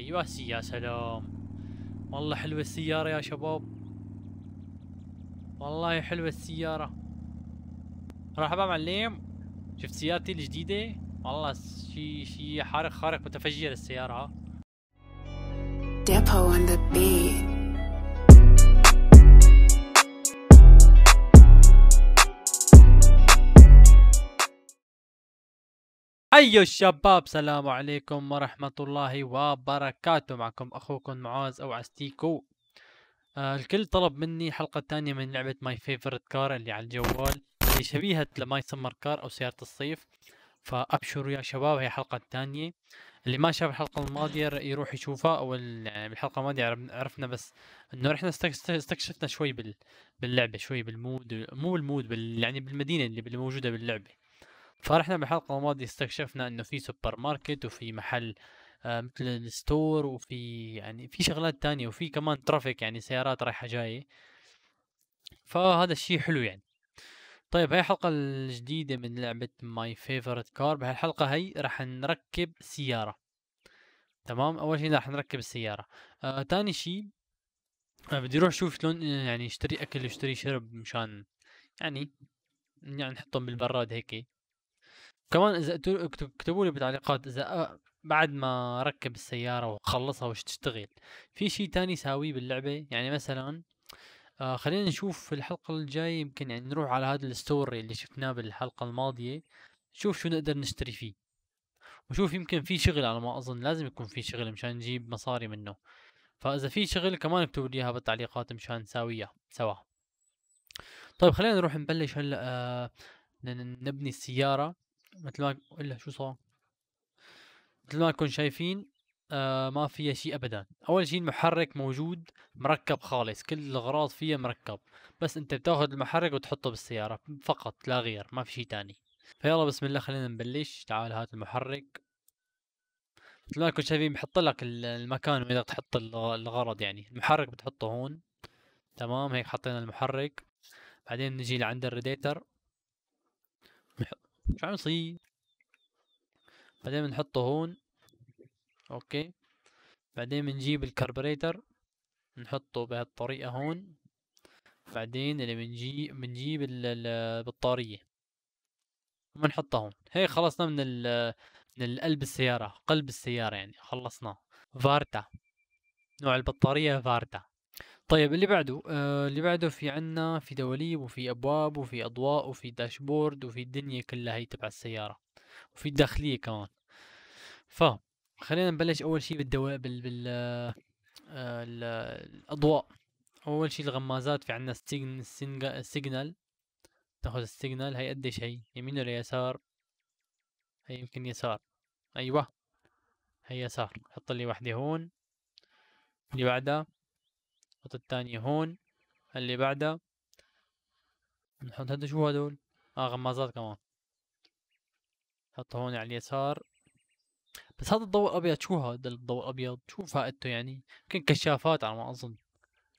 ايوه يا سلام والله حلوة السيارة يا شباب والله حلوة السيارة مرحبا معلم شفت سيارتي الجديدة والله شي شي حارق خارق متفجر السيارة Depot حيو أيوة الشباب سلام عليكم ورحمة الله وبركاته معكم أخوكم معاذ أو عستيكو آه الكل طلب مني حلقة تانية من لعبة ماي فيفورت كار اللي على الجوال اللي شبيهة لماي سمر كار أو سيارة الصيف فأبشروا يا شباب هي الحلقة تانية اللي ما شاف الحلقة الماضية يروح يشوفها أو يعني بالحلقة الماضية عرفنا بس إنه رحنا استكشفنا شوي باللعبة شوي بالمود مو بالمود بال... يعني بالمدينة اللي موجودة باللعبة فرحنا بالحلقه الماضيه استكشفنا انه في سوبر ماركت وفي محل آه، مثل الستور وفي يعني في شغلات تانية وفي كمان ترافيك يعني سيارات رايحه جايه فهذا الشيء حلو يعني طيب هاي الحلقه الجديده من لعبه ماي فيفورت كار بهالحلقه هي راح نركب سياره تمام اول شيء راح نركب السياره آه تاني شيء آه، بدي اروح اشوف شلون آه، يعني اشتري اكل واشتري شرب مشان يعني يعني نحطهم بالبراد هيك كمان اذا اكتبوا لي بالتعليقات اذا آه، بعد ما ركب السياره وخلصها تشتغل في شيء تاني ساويه باللعبه يعني مثلا آه خلينا نشوف في الحلقه الجايه يمكن يعني نروح على هذا الستوري اللي شفناه بالحلقه الماضيه نشوف شو نقدر نشتري فيه وشوف يمكن في شغل على ما اظن لازم يكون في شغل مشان نجيب مصاري منه فاذا في شغل كمان اكتبوا لي اياها بالتعليقات مشان نساويها سوا طيب خلينا نروح نبلش هلا آه نبني السياره مثل ما الا شو صار مثل ما تكون شايفين آه ما فيها شيء ابدا اول شيء المحرك موجود مركب خالص كل الاغراض فيها مركب بس انت بتاخذ المحرك وتحطه بالسياره فقط لا غير ما في شيء تاني فيلا بسم الله خلينا نبلش تعال هات المحرك مثل ما تكون شايفين بحط لك المكان وين تحط الغرض يعني المحرك بتحطه هون تمام هيك حطينا المحرك بعدين نجي لعند الريديتر شو عم يصير بعدين بنحطه هون اوكي بعدين بنجيب الكربريتر نحطه بهالطريقة هون بعدين اللي بنجيب بنجيب البطارية بنحطها هون هي خلصنا من ال من قلب السيارة قلب السيارة يعني خلصنا فارتا نوع البطارية فارتا طيب اللي بعده آه اللي بعده في عنا في دواليب وفي أبواب وفي أضواء وفي داشبورد وفي الدنيا كلها هي تبع السيارة وفي الداخلية كمان ف خلينا نبلش أول شي بالدواء بال, بال... آه، الأضواء أول شي الغمازات في عنا السيجن... السيجنال تاخذ السيجنال هي قد هي يمين ولا يسار هي يمكن يسار أيوة هي يسار حط لي واحدة هون اللي بعدها الخط الثاني هون اللي بعدها نحط هدول شو هدول اه غمازات كمان حطه هون على اليسار بس هذا الضوء الابيض شو هذا الضوء الابيض شو فائدته يعني يمكن كشافات على ما اظن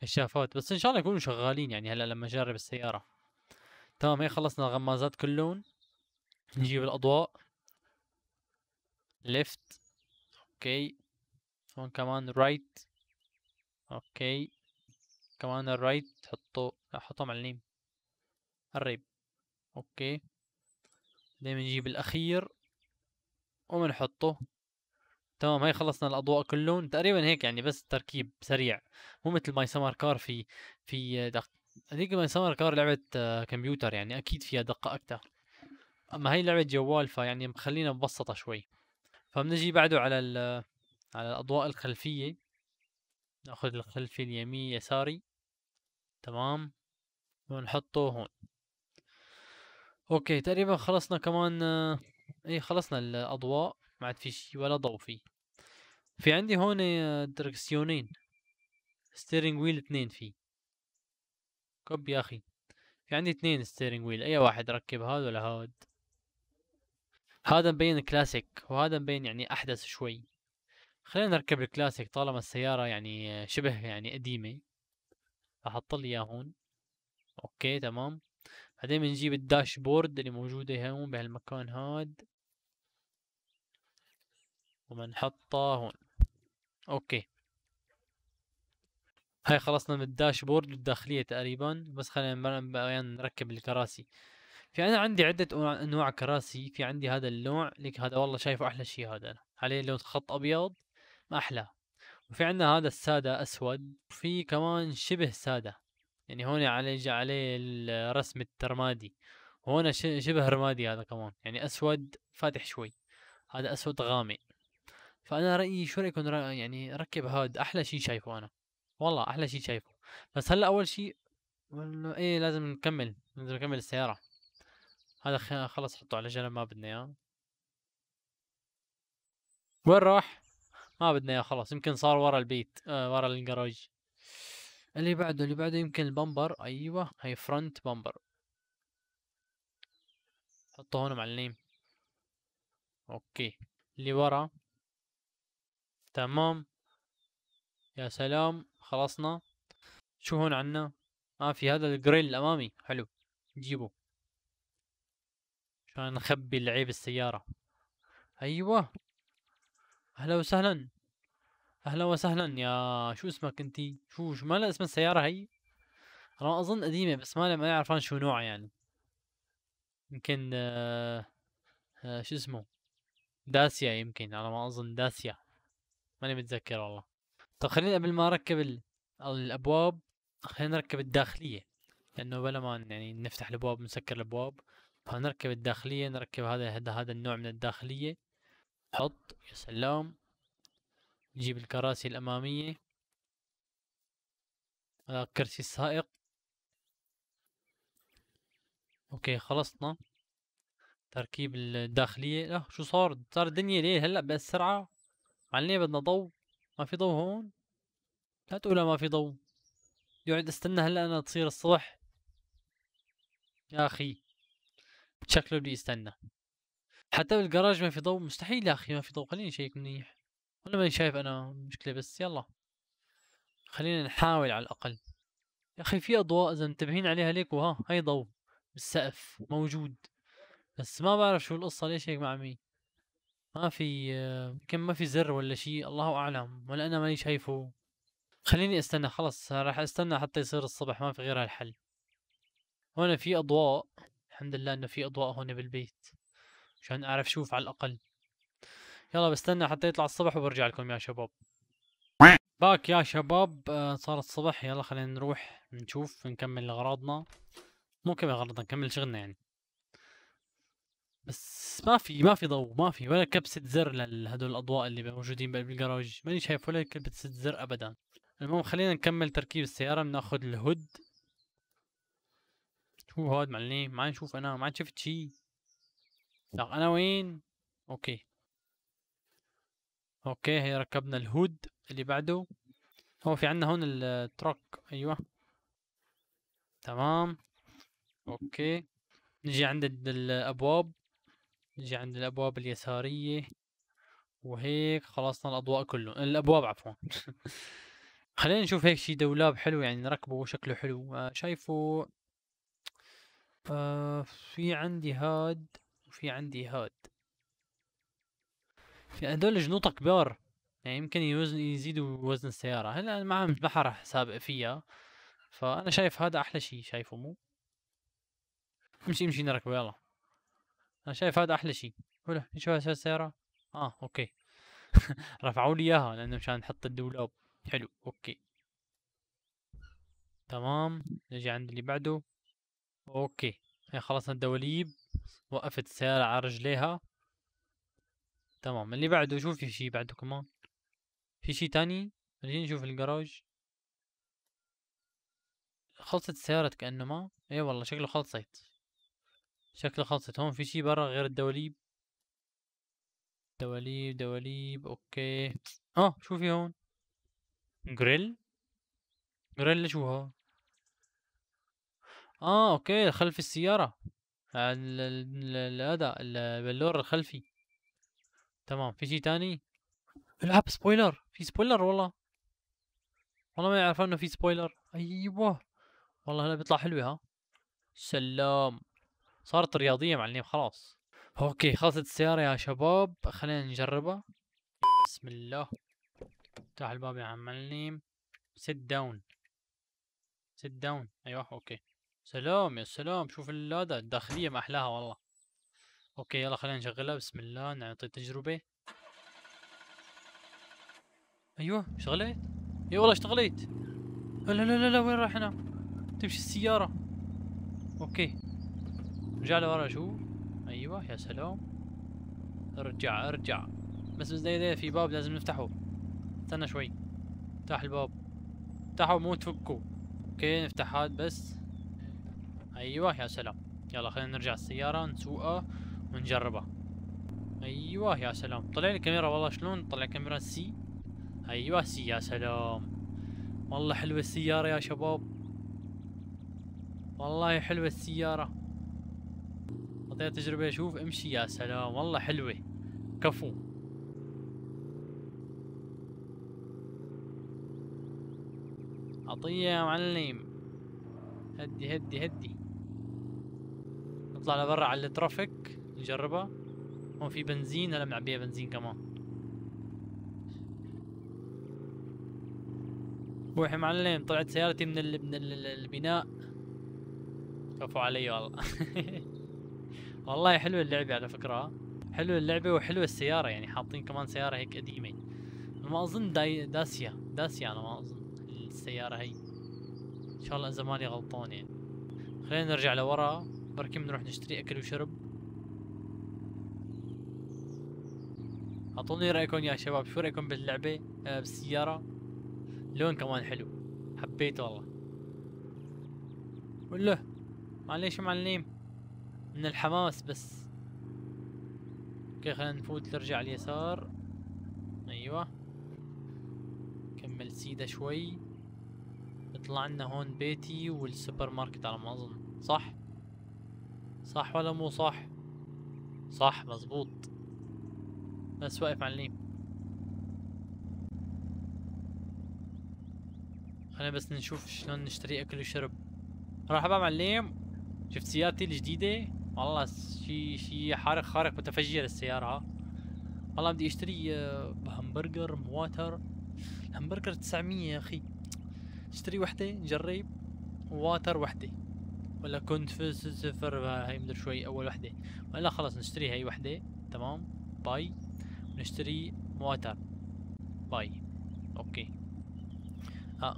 كشافات بس ان شاء الله يكونوا شغالين يعني هلا لما اجرب السياره تمام هيك خلصنا الغمازات كلهم نجيب الاضواء ليفت اوكي هون كمان رايت right. اوكي كمان الرايت تحطه حطهم على اليمين قريب اوكي دايما بنجيب الاخير وبنحطه تمام هاي خلصنا الاضواء كلهم تقريبا هيك يعني بس تركيب سريع مو مثل ماي سمر كار في في دق... هذيك ماي سمر كار لعبه آه، كمبيوتر يعني اكيد فيها دقه اكتر اما هاي لعبه جوال فيعني مخلينا مبسطه شوي فبنجي بعده على ال... على الاضواء الخلفيه ناخذ الخلفي اليمين يساري تمام ونحطه هون اوكي تقريبا خلصنا كمان آه، ايه خلصنا الاضواء ما عاد في شيء ولا ضوء فيه في عندي هون دركسيونين ستيرنج ويل اثنين في كب يا اخي في عندي اثنين ستيرنج ويل اي واحد ركب هذا ولا هاد هذا مبين كلاسيك وهذا مبين يعني احدث شوي خلينا نركب الكلاسيك طالما السيارة يعني آه، شبه يعني قديمة احط لي هون اوكي تمام بعدين بنجيب الداشبورد اللي موجودة هون بهالمكان هاد وبنحطها هون اوكي هاي خلصنا من الداشبورد والداخلية تقريبا بس خلينا نركب الكراسي في انا عندي عدة انواع كراسي في عندي هذا اللون لك هذا والله شايفه احلى شي هذا عليه لون خط ابيض ما احلى وفي عندنا هذا السادة أسود في كمان شبه سادة يعني هون عليه عليه الرسم الترمادي هون شبه رمادي هذا كمان يعني أسود فاتح شوي هذا أسود غامق فأنا رأيي شو رأيكم رأي يعني ركب هاد أحلى شي شايفه أنا والله أحلى شي شايفه بس هلا أول شي إنه إيه لازم نكمل لازم نكمل السيارة هذا خلص حطه على جنب ما بدنا إياه وين راح؟ ما بدنا اياه خلاص يمكن صار ورا البيت آه ورا الجراج اللي بعده اللي بعده يمكن البمبر ايوه هاي فرونت بمبر حطه مع معلم اوكي اللي ورا تمام يا سلام خلصنا شو هون عنا اه في هذا الجريل الامامي حلو جيبه عشان نخبي لعيب السيارة ايوه اهلا وسهلا اهلا وسهلا يا شو اسمك انتي شو شو مالها اسم السياره هي انا اظن قديمه بس ما ما عرفان شو نوعها يعني يمكن آه آه شو اسمه داسيا يمكن على ما اظن داسيا ماني متذكر والله طب خلينا قبل ما اركب الابواب خلينا نركب الداخليه لانه بلا ما يعني نفتح الابواب نسكر الابواب فنركب الداخليه نركب هذا هذا النوع من الداخليه حط يا سلام نجيب الكراسي الأمامية هذا آه، كرسي السائق اوكي خلصنا تركيب الداخلية لا آه، شو صار صار الدنيا ليه هلأ بهالسرعة معليه بدنا ضو ما في ضو هون لا تقولها ما في ضو يقعد استنى هلأ أنا تصير الصبح يا أخي شكله بدي استنى حتى بالجراج ما في ضوء مستحيل يا اخي ما في ضوء خليني اشيك منيح ولا ماني شايف انا مشكله بس يلا خلينا نحاول على الاقل يا اخي في اضواء اذا منتبهين عليها ليكو ها هي ضوء بالسقف موجود بس ما بعرف شو القصه ليش هيك ما مي ما في يمكن ما في زر ولا شيء الله اعلم ولا انا ماني شايفه خليني استنى خلص راح استنى حتى يصير الصبح ما في غير هالحل هون في اضواء الحمد لله انه في اضواء هون بالبيت عشان اعرف شوف على الاقل يلا بستنى حتى يطلع الصبح وبرجع لكم يا شباب باك يا شباب آه، صار الصبح يلا خلينا نروح نشوف نكمل اغراضنا مو كمل اغراضنا نكمل شغلنا يعني بس ما في ما في ضوء ما في ولا كبسة زر لهدول الأضواء اللي موجودين بالجراج ماني شايف ولا كبسة زر أبدا المهم خلينا نكمل تركيب السيارة بناخذ الهود شو هاد معلم ما نشوف أنا ما شفت شي طب انا وين اوكي اوكي هي ركبنا الهود اللي بعده هو في عندنا هون التراك ايوه تمام اوكي نجي عند الابواب نجي عند الابواب اليساريه وهيك خلصنا الاضواء كله الابواب عفوا خلينا نشوف هيك شي دولاب حلو يعني نركبه شكله حلو آه، شايفه آه في عندي هاد وفي عندي هاد في هدول جنوطة كبار يعني يمكن يوزن يزيدوا وزن السيارة هلا ما عم بحر حساب فيها فأنا شايف هذا أحلى شيء شايفه مو امشي امشي نركبه يلا أنا شايف هذا أحلى شيء ولا شو هاي السيارة آه أوكي رفعوا لي إياها لأنه مشان نحط الدولاب حلو أوكي تمام نجي عند اللي بعده أوكي خلصنا الدواليب وقفت السيارة على رجليها تمام اللي بعده شو في شي بعده كمان في شي تاني خلينا نشوف الجراج خلصت السيارة كأنه ما اي والله شكله خلصت شكله خلصت هون في شي برا غير الدواليب دواليب دواليب اوكي اه شو في هون جريل جريل شو ها اه اوكي خلف السيارة الاداء البلور الخلفي تمام في شيء تاني العب سبويلر في سبويلر والله والله ما يعرف انه في سبويلر ايوه والله هلا بيطلع حلوه ها سلام صارت رياضيه معلم خلاص اوكي خلصت السياره يا شباب خلينا نجربها بسم الله افتح الباب يا عم معلم سيت داون سيت داون ايوه اوكي سلام يا سلام شوف اللادة الداخلية ما أحلاها والله أوكي يلا خلينا نشغلها بسم الله نعطي تجربة أيوه اشتغلت اي والله اشتغلت لا لا لا لا وين رحنا تمشي السيارة أوكي رجع لورا شو أيوه يا سلام ارجع ارجع بس بس دقيقة في باب لازم نفتحه استنى شوي افتح الباب افتحه مو تفكه اوكي نفتح هاد بس ايوه يا سلام يلا خلينا نرجع السيارة نسوقها ونجربها ايوه يا سلام طلع لي كاميرا والله شلون طلع كاميرا سي ايوه سي يا سلام والله حلوة السيارة يا شباب والله حلوة السيارة أعطيها تجربة أشوف امشي يا سلام والله حلوة كفو عطية يا معلم هدي هدي هدي نطلع لبرا على الترافيك نجربها هون في بنزين هلا بنعبيها بنزين كمان روح يا معلم طلعت سيارتي من ال... من ال... البناء كفو علي والله والله حلوه اللعبه على فكره حلوه اللعبه وحلوه السياره يعني حاطين كمان سياره هيك قديمه ما اظن داي... داسيا داسيا انا ما اظن السياره هي ان شاء الله اذا ماني غلطان يعني خلينا نرجع لورا بركي بنروح نشتري اكل وشرب اعطوني رايكم يا شباب شو رايكم باللعبه آه بالسياره لون كمان حلو حبيته والله والله معليش معلم من الحماس بس اوكي خلينا نفوت نرجع اليسار ايوه كمل سيده شوي طلع لنا هون بيتي والسوبر ماركت على ما اظن صح صح ولا مو صح صح مظبوط بس واقف على الليم خلينا بس نشوف شلون نشتري اكل وشرب مرحبا معلم شفت سيارتي الجديدة والله شي شي حارق خارق متفجر السيارة والله بدي اشتري آه، همبرجر واتر الهمبرجر 900 يا اخي اشتري وحدة نجرب واتر وحدة ولا كنت في صفر آه، مدري شوي اول وحده ولا خلص نشتري هاي وحده تمام باي نشتري مواتر باي اوكي اه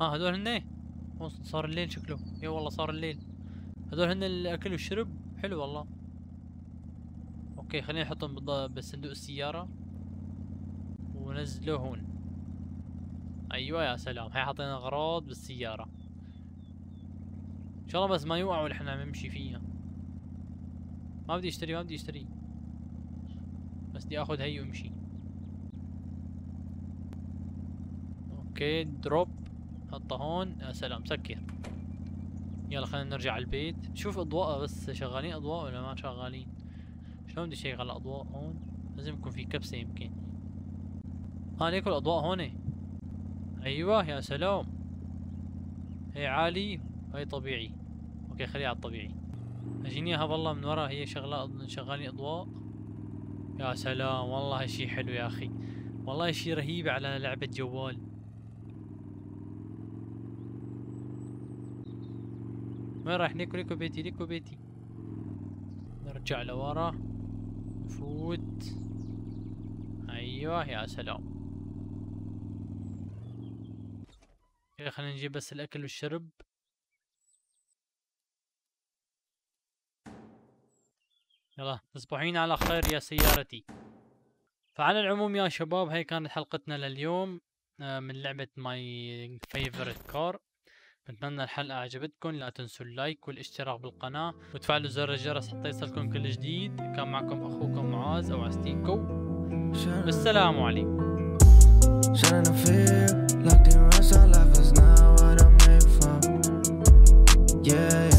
اه هدول هن صار الليل شكله اي والله صار الليل هدول هن الاكل والشرب حلو والله اوكي خلينا نحطهم بصندوق السياره ونزله هون ايوه يا سلام هاي حطينا اغراض بالسياره ان شاء الله بس ما يوقعوا اللي احنا عم نمشي فيها ما بدي اشتري ما بدي اشتري بس بدي اخذ هي وامشي اوكي دروب حطها هون يا سلام سكر يلا خلينا نرجع على البيت شوف اضواءها بس شغالين اضواء ولا ما شغالين شلون بدي اشيك على الاضواء هون لازم يكون في كبسه يمكن ها ليكو الاضواء هون ايوه يا سلام هي إيه، عالي وهي طبيعي اوكي خليها على الطبيعي اجيني اياها والله من ورا هي شغلة شغالين اضواء يا سلام والله هالشي حلو يا اخي والله شي رهيب على لعبة جوال وين رايح ليكو ليكو بيتي ليكو بيتي نرجع لورا نفوت ايوه يا سلام خلينا نجيب بس الاكل والشرب يلا تصبحين على خير يا سيارتي فعلى العموم يا شباب هاي كانت حلقتنا لليوم آه، من لعبة ماي فيفورت كار بتمنى الحلقة عجبتكم لا تنسوا اللايك والاشتراك بالقناة وتفعلوا زر الجرس حتى يصلكم كل جديد كان معكم أخوكم معاذ أو عستينكو والسلام عليكم Yeah.